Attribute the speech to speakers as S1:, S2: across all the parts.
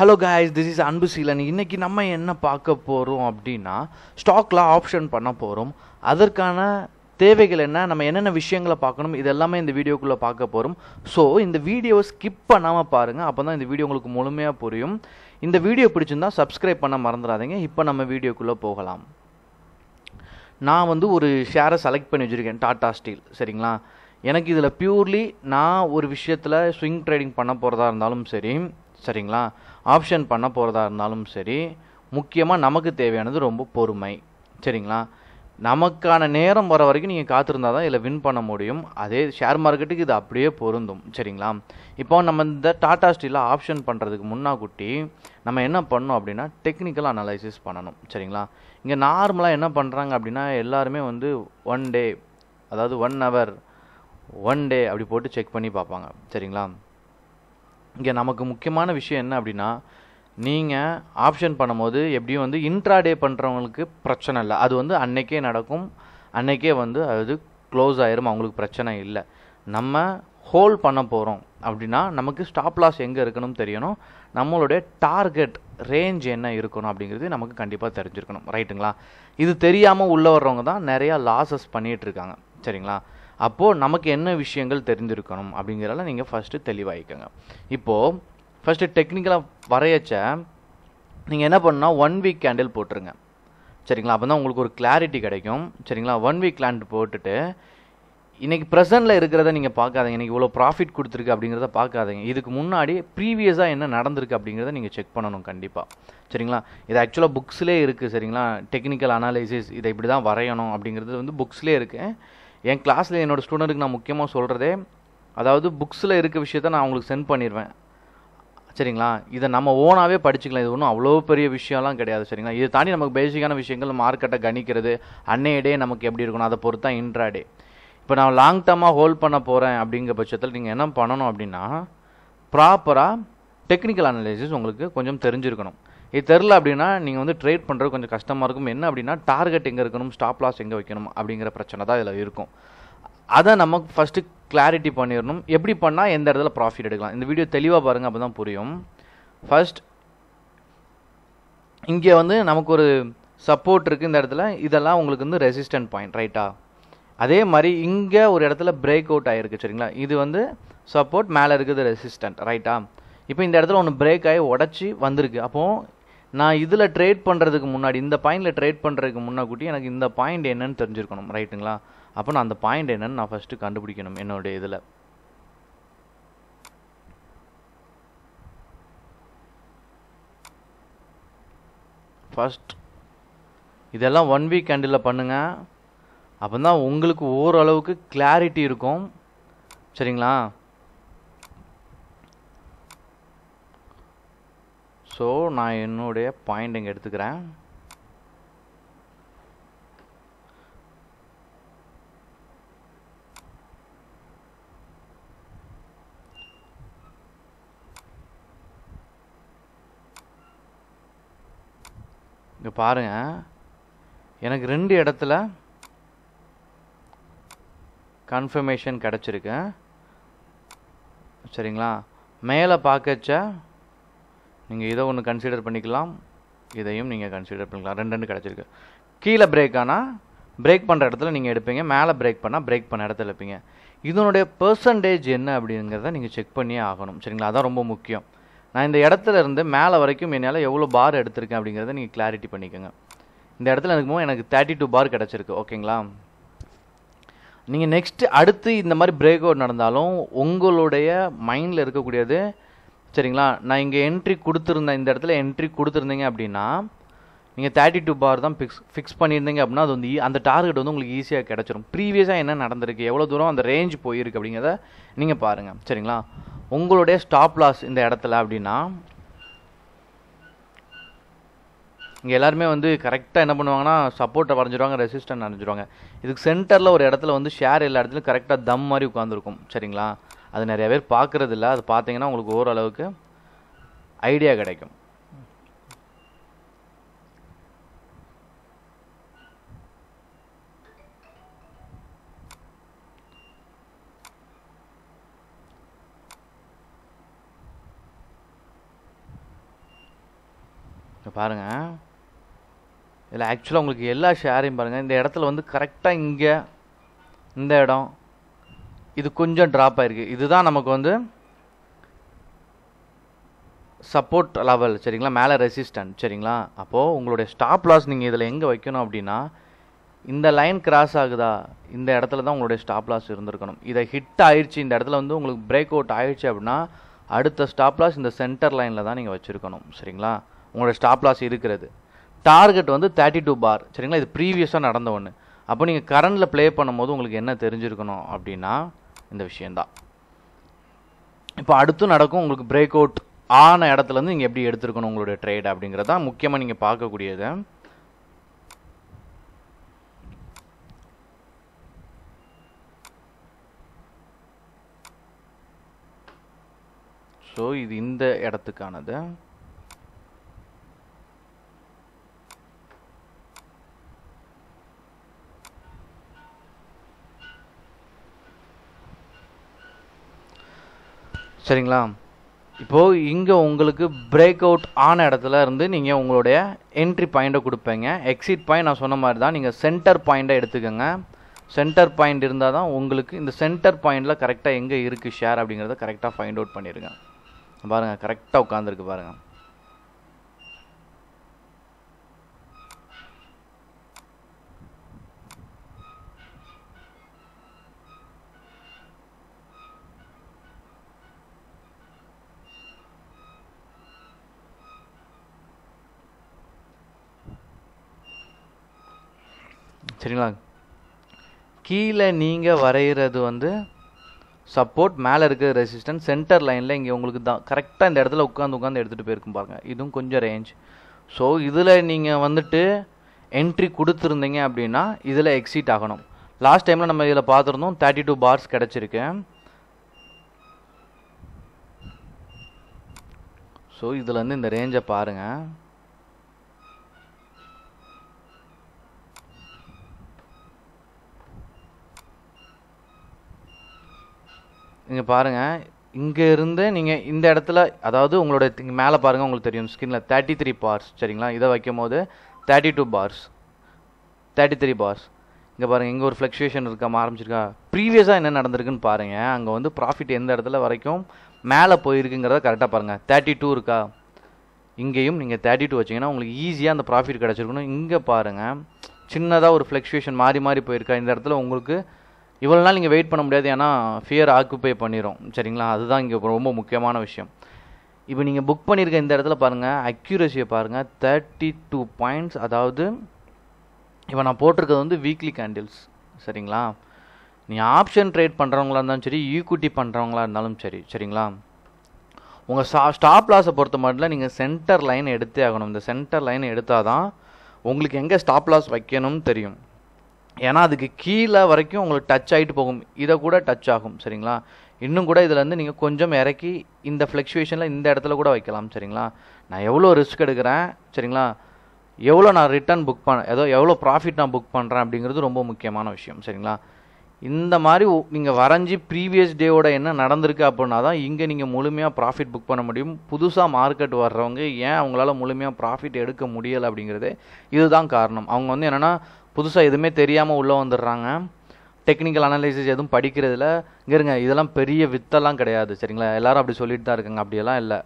S1: hello guys this is அன்பு சீலன் இன்றைக்கி நம்ம என்ன பார்க்க போகிறோம் அப்படின்னா ஸ்டாக்ல ஆப்ஷன் பண்ண போகிறோம் அதற்கான தேவைகள் என்ன நம்ம என்னென்ன விஷயங்களை பார்க்கணும் இது எல்லாமே இந்த வீடியோக்குள்ளே பார்க்க போகிறோம் ஸோ இந்த வீடியோவை ஸ்கிப் பண்ணாமல் பாருங்கள் அப்போ தான் இந்த வீடியோ உங்களுக்கு முழுமையாக புரியும் இந்த வீடியோ பிடிச்சிருந்தால் சப்ஸ்கிரைப் பண்ண மறந்துடாதீங்க இப்போ நம்ம வீடியோக்குள்ளே போகலாம் நான் வந்து ஒரு ஷேரை செலக்ட் பண்ணி வச்சுருக்கேன் டாட்டா ஸ்டீல் சரிங்களா எனக்கு இதில் ப்யூர்லி நான் ஒரு விஷயத்தில் ஸ்விங் ட்ரேடிங் பண்ண போகிறதா இருந்தாலும் சரி சரிங்களா ஆப்ஷன் பண்ண போகிறதா இருந்தாலும் சரி முக்கியமாக நமக்கு தேவையானது ரொம்ப பொறுமை சரிங்களா நமக்கான நேரம் வர வரைக்கும் நீங்கள் காத்திருந்தால் தான் இதில் வின் பண்ண முடியும் அதே ஷேர் மார்க்கெட்டுக்கு இது அப்படியே பொருந்தும் சரிங்களா இப்போ நம்ம இந்த டாடா ஸ்டீலில் ஆப்ஷன் பண்ணுறதுக்கு குட்டி நம்ம என்ன பண்ணணும் அப்படின்னா டெக்னிக்கல் அனலைசிஸ் பண்ணணும் சரிங்களா இங்கே நார்மலாக என்ன பண்ணுறாங்க அப்படின்னா எல்லாருமே வந்து ஒன் டே அதாவது ஒன் ஹவர் ஒன் டே அப்படி போட்டு செக் பண்ணி பார்ப்பாங்க சரிங்களா இங்கே நமக்கு முக்கியமான விஷயம் என்ன அப்படின்னா நீங்கள் ஆப்ஷன் பண்ணும்போது எப்படியும் வந்து இன்ட்ராடே பண்ணுறவங்களுக்கு பிரச்சனை இல்லை அது வந்து அன்னைக்கே நடக்கும் அன்னைக்கே வந்து அது க்ளோஸ் ஆயிரும் அவங்களுக்கு பிரச்சனை இல்லை நம்ம ஹோல் பண்ண போகிறோம் அப்படின்னா நமக்கு ஸ்டாப் லாஸ் எங்கே இருக்கணும் தெரியணும் நம்மளுடைய டார்கெட் ரேஞ்ச் என்ன இருக்கணும் அப்படிங்கிறது நமக்கு கண்டிப்பாக தெரிஞ்சிருக்கணும் ரைட்டுங்களா இது தெரியாமல் உள்ளே வர்றவங்க தான் நிறையா லாஸஸ் இருக்காங்க சரிங்களா அப்போது நமக்கு என்ன விஷயங்கள் தெரிஞ்சிருக்கணும் அப்படிங்கிறதால நீங்கள் ஃபஸ்ட்டு தெளிவாகிக்கோங்க இப்போது ஃபஸ்ட்டு டெக்னிக்கலாக வரையச்ச நீங்கள் என்ன பண்ணால் ஒன் வீக் கேண்டில் போட்டுருங்க சரிங்களா அப்போ தான் உங்களுக்கு ஒரு கிளாரிட்டி கிடைக்கும் சரிங்களா ஒன் வீக் லேண்ட் போட்டுட்டு இன்றைக்கி ப்ரெசென்ட்டில் இருக்கிறத நீங்கள் பார்க்காதீங்க இன்றைக்கி இவ்வளோ ப்ராஃபிட் கொடுத்துருக்கு அப்படிங்கிறத பார்க்காதீங்க இதுக்கு முன்னாடி ப்ரீவியஸாக என்ன நடந்திருக்கு அப்படிங்கிறத நீங்கள் செக் பண்ணணும் கண்டிப்பாக சரிங்களா இது ஆக்சுவலாக புக்ஸ்லேயே இருக்குது சரிங்களா டெக்னிக்கல் அனாலிசிஸ் இதை இப்படி தான் வரையணும் அப்படிங்கிறது வந்து புக்ஸ்லேயே இருக்குது என் கிளாஸில் என்னோடய ஸ்டூடெண்ட்டுக்கு நான் முக்கியமாக சொல்கிறதே அதாவது புக்ஸில் இருக்க விஷயத்த நான் அவங்களுக்கு சென்ட் பண்ணிடுவேன் சரிங்களா இதை நம்ம ஓனாகவே படிச்சுக்கலாம் இது ஒன்றும் அவ்வளோ பெரிய விஷயம்லாம் கிடையாது சரிங்களா இதை தாண்டி நமக்கு பேசிக்கான விஷயங்கள் மார்க்கெட்டை கணிக்கிறது அன்னையடே நமக்கு எப்படி இருக்கணும் அதை பொறுத்து தான் இன்ட்ராடே இப்போ நான் லாங் டேர்மாக ஹோல்ட் பண்ண போகிறேன் அப்படிங்கிற பட்சத்தில் நீங்கள் என்ன பண்ணணும் அப்படின்னா ப்ராப்பராக டெக்னிக்கல் அனலைசிஸ் உங்களுக்கு கொஞ்சம் தெரிஞ்சிருக்கணும் இது தெரில அப்படின்னா நீங்கள் வந்து ட்ரேட் பண்ணுறது கொஞ்சம் கஷ்டமாக இருக்கும் என்ன அப்படின்னா டார்கெட் எங்கே இருக்கணும் ஸ்டாப் லாஸ் எங்கே வைக்கணும் அப்படிங்கிற பிரச்சனை தான் இதில் இருக்கும் அதை நம்ம ஃபஸ்ட்டு கிளாரிட்டி பண்ணிடணும் எப்படி பண்ணால் எந்த இடத்துல ப்ராஃபிட் எடுக்கலாம் இந்த வீடியோ தெளிவாக பாருங்கள் அப்போ தான் புரியும் ஃபஸ்ட் இங்கே வந்து நமக்கு ஒரு சப்போர்ட் இருக்குது இந்த இடத்துல இதெல்லாம் உங்களுக்கு வந்து ரெசிஸ்டன்ட் பாயிண்ட் ரைட்டா அதே மாதிரி இங்கே ஒரு இடத்துல பிரேக் அவுட் ஆகிருக்கு சரிங்களா இது வந்து சப்போர்ட் மேலே இருக்குது ரெசிஸ்டன்ட் ரைட்டா இப்போ இந்த இடத்துல ஒன்று பிரேக் ஆகி உடச்சி வந்திருக்கு அப்போது நான் இதில் ட்ரேட் பண்ணுறதுக்கு முன்னாடி இந்த பாயிண்டில் ட்ரேட் பண்ணுறதுக்கு முன்னாடி எனக்கு இந்த பாயிண்ட் என்னன்னு தெரிஞ்சிருக்கணும் ரைட்டுங்களா அப்போ நான் அந்த பாயிண்ட் என்னன்னு நான் ஃபஸ்ட்டு கண்டுபிடிக்கணும் என்னுடைய இதில் ஃபஸ்ட் இதெல்லாம் ஒன் வீக் ஹேண்டில் பண்ணுங்கள் அப்போ தான் உங்களுக்கு ஓரளவுக்கு கிளாரிட்டி இருக்கும் சரிங்களா ஸோ நான் என்னுடைய பாயிண்ட் இங்கே எடுத்துக்கிறேன் இங்கே பாருங்கள் எனக்கு ரெண்டு இடத்துல கன்ஃபர்மேஷன் கிடச்சிருக்கு சரிங்களா மேலே பார்க்கச்ச நீங்கள் இதை ஒன்று கன்சிடர் பண்ணிக்கலாம் இதையும் நீங்கள் கன்சிடர் பண்ணிக்கலாம் ரெண்டு ரெண்டு கிடச்சிருக்கு கீழே பிரேக் ஆனால் பிரேக் பண்ணுற இடத்துல நீங்கள் எடுப்பீங்க மேலே பிரேக் பண்ணால் பிரேக் பண்ண இடத்துல எடுப்பீங்க இதனுடைய பெர்சன்டேஜ் என்ன அப்படிங்கிறத நீங்கள் செக் பண்ணியே ஆகணும் சரிங்களா அதான் ரொம்ப முக்கியம் நான் இந்த இடத்துல இருந்து மேலே வரைக்கும் என்னால் எவ்வளோ பார் எடுத்திருக்கேன் அப்படிங்கிறத நீங்கள் கிளாரிட்டி பண்ணிக்கோங்க இந்த இடத்துல இருக்கும்போது எனக்கு தேர்ட்டி டூ பார் கிடச்சிருக்கு ஓகேங்களா நீங்கள் நெக்ஸ்ட்டு அடுத்து இந்த மாதிரி பிரேக் அவுட் நடந்தாலும் உங்களுடைய மைண்டில் இருக்கக்கூடியது சரிங்களா நான் இங்கே என்ட்ரி கொடுத்துருந்தேன் இந்த இடத்துல என்ட்ரி கொடுத்துருந்தீங்க அப்படின்னா நீங்கள் தேர்ட்டி டூ பார் தான் ஃபிக்ஸ் ஃபிக்ஸ் பண்ணியிருந்தீங்க அப்படின்னா அது வந்து e, அந்த டார்கெட் வந்து உங்களுக்கு ஈஸியாக கிடச்சிரும் ப்ரீவியஸாக என்ன நடந்திருக்கு எவ்வளோ தூரம் அந்த ரேஞ்ச் போயிருக்கு அப்படிங்கிறத நீங்கள் பாருங்கள் சரிங்களா உங்களுடைய ஸ்டாப் லாஸ் இந்த இடத்துல அப்படின்னா இங்கே எல்லாருமே வந்து கரெக்டாக என்ன பண்ணுவாங்கன்னா சப்போர்ட்டை வரைஞ்சிருவாங்க ரெசிஸ்டன்ட் அரைஞ்சிருவாங்க இதுக்கு சென்டரில் ஒரு இடத்துல வந்து ஷேர் எல்லா இடத்துலையும் கரெக்டாக தம் மாதிரி உட்காந்துருக்கும் சரிங்களா அது நிறைய பேர் பார்க்குறது இல்லை அது பார்த்தீங்கன்னா உங்களுக்கு ஓரளவுக்கு ஐடியா கிடைக்கும் பாருங்கள் இதில் ஆக்சுவலாக உங்களுக்கு எல்லா ஷேரையும் பாருங்கள் இந்த இடத்துல வந்து கரெக்டாக இங்கே இந்த இடம் இது கொஞ்சம் ட்ராப் ஆகிருக்கு இதுதான் நமக்கு வந்து சப்போர்ட் லெவல் சரிங்களா மேலே ரெசிஸ்டன்ட் சரிங்களா அப்போது உங்களுடைய ஸ்டாப் லாஸ் நீங்கள் இதில் எங்கே வைக்கணும் அப்படின்னா இந்த லைன் கிராஸ் ஆகுதா இந்த இடத்துல தான் உங்களுடைய ஸ்டாப் லாஸ் இருந்திருக்கணும் இதை ஹிட் ஆயிடுச்சு இந்த இடத்துல வந்து உங்களுக்கு பிரேக் அவுட் ஆயிடுச்சு அப்படின்னா அடுத்த ஸ்டாப் லாஸ் இந்த சென்டர் லைனில் தான் நீங்கள் வச்சுருக்கணும் சரிங்களா உங்களுடைய ஸ்டாப் லாஸ் இருக்கிறது டார்கெட் வந்து தேர்ட்டி டூ பார் சரிங்களா இது ப்ரீவியஸாக நடந்த ஒன்று அப்போ நீங்கள் கரண்டில் ப்ளே பண்ணும்போது உங்களுக்கு என்ன தெரிஞ்சிருக்கணும் அப்படின்னா இந்த விஷயந்தான் இப்போ அடுத்து நடக்கும் உங்களுக்கு பிரேக் அவுட் ஆன இடத்துலேருந்து நீங்கள் எப்படி எடுத்துருக்கணும் உங்களுடைய ட்ரேட் அப்படிங்கிறது தான் முக்கியமாக நீங்கள் பார்க்கக்கூடியது ஸோ இது இந்த இடத்துக்கானது சரிங்களா இப்போது இங்கே உங்களுக்கு பிரேக் அவுட் ஆன இடத்துல இருந்து நீங்கள் உங்களுடைய என்ட்ரி பாயிண்ட்டை கொடுப்பீங்க எக்ஸிட் பாயிண்ட் நான் சொன்ன மாதிரி தான் நீங்கள் சென்டர் பாயிண்ட்டை எடுத்துக்கோங்க சென்டர் பாயிண்ட் இருந்தால் தான் உங்களுக்கு இந்த சென்டர் பாயிண்டில் கரெக்டாக எங்கே இருக்குது ஷேர் அப்படிங்கிறத கரெக்டாக ஃபைண்ட் அவுட் பண்ணிடுங்க பாருங்கள் கரெக்டாக உட்காந்துருக்கு பாருங்கள் சரிங்களா கீழே நீங்கள் வரைகிறது வந்து சப்போர்ட் மேலே இருக்கிற ரெசிஸ்டன்ஸ் சென்டர் லைனில் இங்கே உங்களுக்கு தான் கரெக்டாக இந்த இடத்துல உட்காந்து உட்காந்து எடுத்துகிட்டு போயிருக்கும் பாருங்கள் இதுவும் கொஞ்சம் ரேஞ்ச் ஸோ இதில் நீங்கள் வந்துட்டு என்ட்ரி கொடுத்துருந்தீங்க அப்படின்னா இதில் எக்ஸிட் ஆகணும் லாஸ்ட் டைமில் நம்ம இதில் பார்த்துருந்தோம் தேர்ட்டி டூ பார்ஸ் கிடச்சிருக்கு ஸோ இதில் வந்து இந்த ரேஞ்சை பாருங்கள் இங்கே பாருங்கள் இங்கே இருந்து நீங்கள் இந்த இடத்துல அதாவது உங்களோட இங்கே மேலே பாருங்கள் உங்களுக்கு தெரியும் ஸ்கின்ல தேர்ட்டி த்ரீ பார்ஸ் சரிங்களா இதை வைக்கும் போது thirty two bars thirty three bars இங்கே பாருங்கள் இங்கே ஒரு ஃப்ளக்ஷுவேஷன் இருக்கா ஆரம்பிச்சிருக்கா ப்ரீவியஸாக என்ன நடந்திருக்குன்னு பாருங்கள் அங்கே வந்து ப்ராஃபிட் எந்த இடத்துல வரைக்கும் மேலே போயிருக்குங்கிறத கரெக்டாக பாருங்கள் தேர்ட்டி டூ இருக்கா இங்கேயும் நீங்கள் தேர்ட்டி டூ வச்சிங்கன்னா உங்களுக்கு ஈஸியாக அந்த ப்ராஃபிட் கிடச்சிருக்கணும் இங்கே பாருங்கள் சின்னதாக ஒரு ஃப்ளக்ஷுவேஷன் மாறி மாறி போயிருக்கா இந்த இடத்துல உங்களுக்கு இவ்வளோ நாள் நீங்கள் வெயிட் பண்ண முடியாது ஏன்னா ஃபியர் ஆக்குப்பை பண்ணிடும் சரிங்களா அதுதான் இங்கே ரொம்ப முக்கியமான விஷயம் இப்போ நீங்கள் புக் பண்ணியிருக்க இந்த இடத்துல பாருங்கள் அக்யூரஸியை பாருங்கள் தேர்ட்டி டூ பாயிண்ட்ஸ் அதாவது இப்போ நான் போட்டிருக்கிறது வந்து வீக்லி கேண்டில்ஸ் சரிங்களா நீ ஆப்ஷன் ட்ரேட் பண்ணுறவங்களா இருந்தாலும் சரி ஈக்குட்டி பண்ணுறவங்களா இருந்தாலும் சரி சரிங்களா உங்கள் ஸ்டா ஸ்டாப் லாஸை பொறுத்த மட்டும் நீங்கள் சென்டர் லைன் எடுத்தே ஆகணும் இந்த சென்டர் லைன் எடுத்தால் தான் உங்களுக்கு எங்கே ஸ்டாப் லாஸ் வைக்கணும்னு தெரியும் ஏன்னா அதுக்கு கீழே வரைக்கும் உங்களுக்கு டச் ஆகிட்டு போகும் இதை கூட டச் ஆகும் சரிங்களா இன்னும் கூட இதுலேருந்து நீங்கள் கொஞ்சம் இறக்கி இந்த ஃப்ளெக்ஷுவேஷனில் இந்த இடத்துல கூட வைக்கலாம் சரிங்களா நான் எவ்வளோ ரிஸ்க் எடுக்கிறேன் சரிங்களா எவ்வளோ நான் ரிட்டர்ன் புக் பண்ண ஏதோ எவ்வளோ ப்ராஃபிட் நான் புக் பண்ணுறேன் அப்படிங்கிறது ரொம்ப முக்கியமான விஷயம் சரிங்களா இந்த மாதிரி நீங்கள் வரைஞ்சி ப்ரீவியஸ் டேவோட என்ன நடந்திருக்கு அப்படின்னா தான் இங்கே நீங்கள் முழுமையாக ப்ராஃபிட் புக் பண்ண முடியும் புதுசாக மார்க்கெட் வர்றவங்க ஏன் அவங்களால முழுமையாக ப்ராஃபிட் எடுக்க முடியலை அப்படிங்கிறது இதுதான் காரணம் அவங்க வந்து என்னென்னா புதுசாக எதுவுமே தெரியாமல் உள்ளே வந்துடுறாங்க டெக்னிக்கல் அனாலிசிஸ் எதுவும் படிக்கிறதுல இங்கே இருங்க இதெல்லாம் பெரிய வித்தெல்லாம் கிடையாது சரிங்களா எல்லாரும் அப்படி சொல்லிட்டு தான் இருக்காங்க அப்படியெல்லாம் இல்லை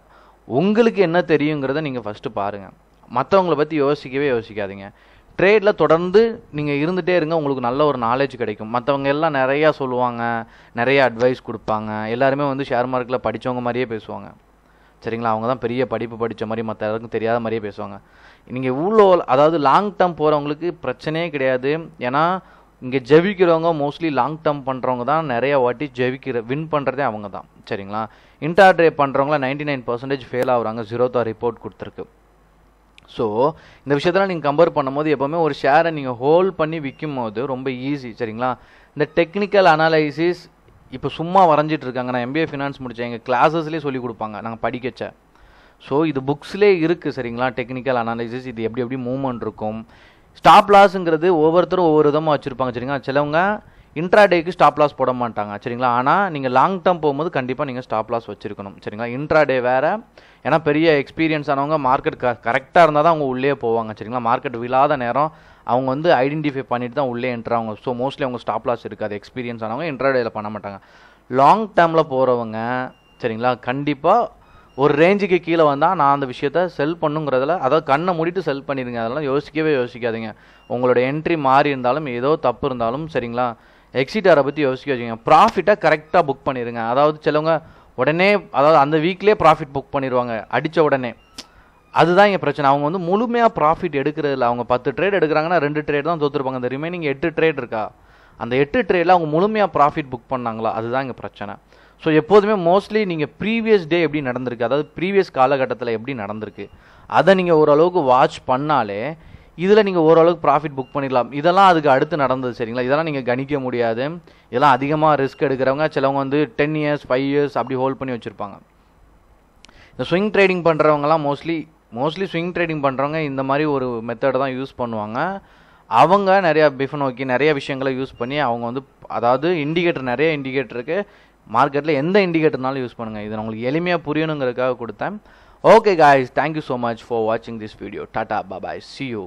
S1: உங்களுக்கு என்ன தெரியுங்கிறத நீங்கள் ஃபஸ்ட்டு பாருங்கள் மற்றவங்களை பற்றி யோசிக்கவே யோசிக்காதீங்க ட்ரேடில் தொடர்ந்து நீங்கள் இருந்துகிட்டே இருங்க உங்களுக்கு நல்ல ஒரு நாலேஜ் கிடைக்கும் மற்றவங்க எல்லாம் நிறையா சொல்லுவாங்க நிறைய அட்வைஸ் கொடுப்பாங்க எல்லாருமே வந்து ஷேர் மார்க்கெட்டில் படித்தவங்க மாதிரியே பேசுவாங்க சரிங்களா அவங்க தான் பெரிய படிப்பு படித்த மாதிரி மற்ற யாருக்கும் தெரியாத மாதிரியே பேசுவாங்க நீங்கள் உள்ளோ அதாவது லாங் டேர்ம் போகிறவங்களுக்கு பிரச்சனையே கிடையாது ஏன்னா இங்கே ஜெபிக்கிறவங்க மோஸ்ட்லி லாங் டேர்ம் பண்ணுறவங்க தான் நிறைய வாட்டி ஜெபிக்கிற வின் பண்ணுறதே அவங்க தான் சரிங்களா இன்டர்ட்ரே பண்ணுறவங்கள நைன்டி நைன் பர்சன்டேஜ் ஃபெயில் ஆகுறாங்க ஜீரோத்தா ரிப்போர்ட் கொடுத்துருக்கு ஸோ இந்த விஷயத்தெல்லாம் நீங்கள் கம்பேர் பண்ணும்போது எப்போவுமே ஒரு ஷேரை நீங்கள் ஹோல்ட் பண்ணி விற்கும் போது ரொம்ப ஈஸி சரிங்களா இந்த டெக்னிக்கல் அனாலிசிஸ் இப்போ சும்மா வரைஞ்சிட்டு இருக்காங்க நான் எம்பிஏ ஃபினான்ஸ் முடித்தேன் எங்கள் கிளாஸஸ்லேயே சொல்லிக் கொடுப்பாங்க நாங்கள் படிக்கச்ச ஸோ இது புக்ஸ்லே இருக்குது சரிங்களா டெக்னிக்கல் அனாலிசிஸ் இது எப்படி எப்படி மூவ்மெண்ட் இருக்கும் ஸ்டாப் லாஸுங்கிறது ஒவ்வொருத்தரும் ஒவ்வொரு விதமாக வச்சுருப்பாங்க சரிங்களா சிலவங்க இன்ட்ராடேக்கு ஸ்டாப் லாஸ் போட மாட்டாங்க சரிங்களா ஆனால் நீங்கள் லாங் டேர்ம் போகும்போது கண்டிப்பாக நீங்கள் ஸ்டாப் லாஸ் வச்சுருக்கணும் சரிங்களா இன்ட்ராடே வேறு ஏன்னா பெரிய எக்ஸ்பீரியன்ஸ் ஆனவங்க மார்க்கெட் க கரெக்டாக இருந்தால் தான் அவங்க உள்ளே போவாங்க சரிங்களா மார்க்கெட் விழாத நேரம் அவங்க வந்து ஐடென்டிஃபை பண்ணிட்டு தான் உள்ளே என்ட்ராங்க ஸோ மோஸ்ட்லி அவங்க ஸ்டாப் லாஸ் இருக்காது எக்ஸ்பீரியன்ஸ் ஆனவங்க இன்ட்ராடேயில் பண்ண மாட்டாங்க லாங் டேர்மில் போகிறவங்க சரிங்களா கண்டிப்பாக ஒரு ரேஞ்சுக்கு கீழே வந்தால் நான் அந்த விஷயத்த செல் பண்ணுங்கிறதுல அதாவது கண்ணை மூடிட்டு செல் பண்ணிடுங்க அதெல்லாம் யோசிக்கவே யோசிக்காதீங்க உங்களோட என்ட்ரி மாறி இருந்தாலும் ஏதோ தப்பு இருந்தாலும் சரிங்களா எக்ஸிட் பற்றி யோசிக்க வச்சுக்கோங்க ப்ராஃபிட்டாக கரெக்டாக புக் பண்ணிடுங்க அதாவது சிலவங்க உடனே அதாவது அந்த வீக்லேயே ப்ராஃபிட் புக் பண்ணிடுவாங்க அடித்த உடனே அதுதான் இங்கே பிரச்சனை அவங்க வந்து முழுமையாக ப்ராஃபிட் எடுக்கிறதில்ல அவங்க பத்து ட்ரேட் எடுக்கிறாங்கன்னா ரெண்டு ட்ரேட் தான் தோற்றுருப்பாங்க அந்த ரிமைனிங் எட்டு ட்ரேட் இருக்கா அந்த எட்டு ட்ரேடில் அவங்க முழுமையாக ப்ராஃபிட் புக் பண்ணாங்களா அதுதான் இங்கே பிரச்சனை ஸோ எப்போதுமே மோஸ்ட்லி நீங்கள் ப்ரீவியஸ் டே எப்படி நடந்திருக்கு அதாவது ப்ரீவியஸ் காலகட்டத்தில் எப்படி நடந்திருக்கு அதை நீங்கள் ஓரளவுக்கு வாட்ச் பண்ணாலே இதில் நீங்கள் ஓரளவுக்கு ப்ராஃபிட் புக் பண்ணிடலாம் இதெல்லாம் அதுக்கு அடுத்து நடந்தது சரிங்களா இதெல்லாம் நீங்கள் கணிக்க முடியாது இதெல்லாம் அதிகமாக ரிஸ்க் எடுக்கிறவங்க சிலவங்க வந்து டென் இயர்ஸ் ஃபைவ் இயர்ஸ் அப்படி ஹோல்ட் பண்ணி வச்சுருப்பாங்க இந்த ஸ்விங் ட்ரேடிங் பண்ணுறவங்கலாம் மோஸ்ட்லி மோஸ்ட்லி ஸ்விங் ட்ரேடிங் பண்ணுறவங்க இந்த மாதிரி ஒரு மெத்தடை தான் யூஸ் பண்ணுவாங்க அவங்க நிறையா பிஃபன் நோக்கி நிறைய விஷயங்களை யூஸ் பண்ணி அவங்க வந்து அதாவது இண்டிகேட்டர் நிறைய இண்டிகேட்டர் இருக்குது மார்க்கெட்டில் எந்த இண்டிகேட்டர்னாலும் யூஸ் பண்ணுங்கள் இதை உங்களுக்கு எளிமையாக புரியணுங்கிறதுக்காக கொடுத்தேன் okay guys thank you so much for வாட்சிங் this video tata bye bye see you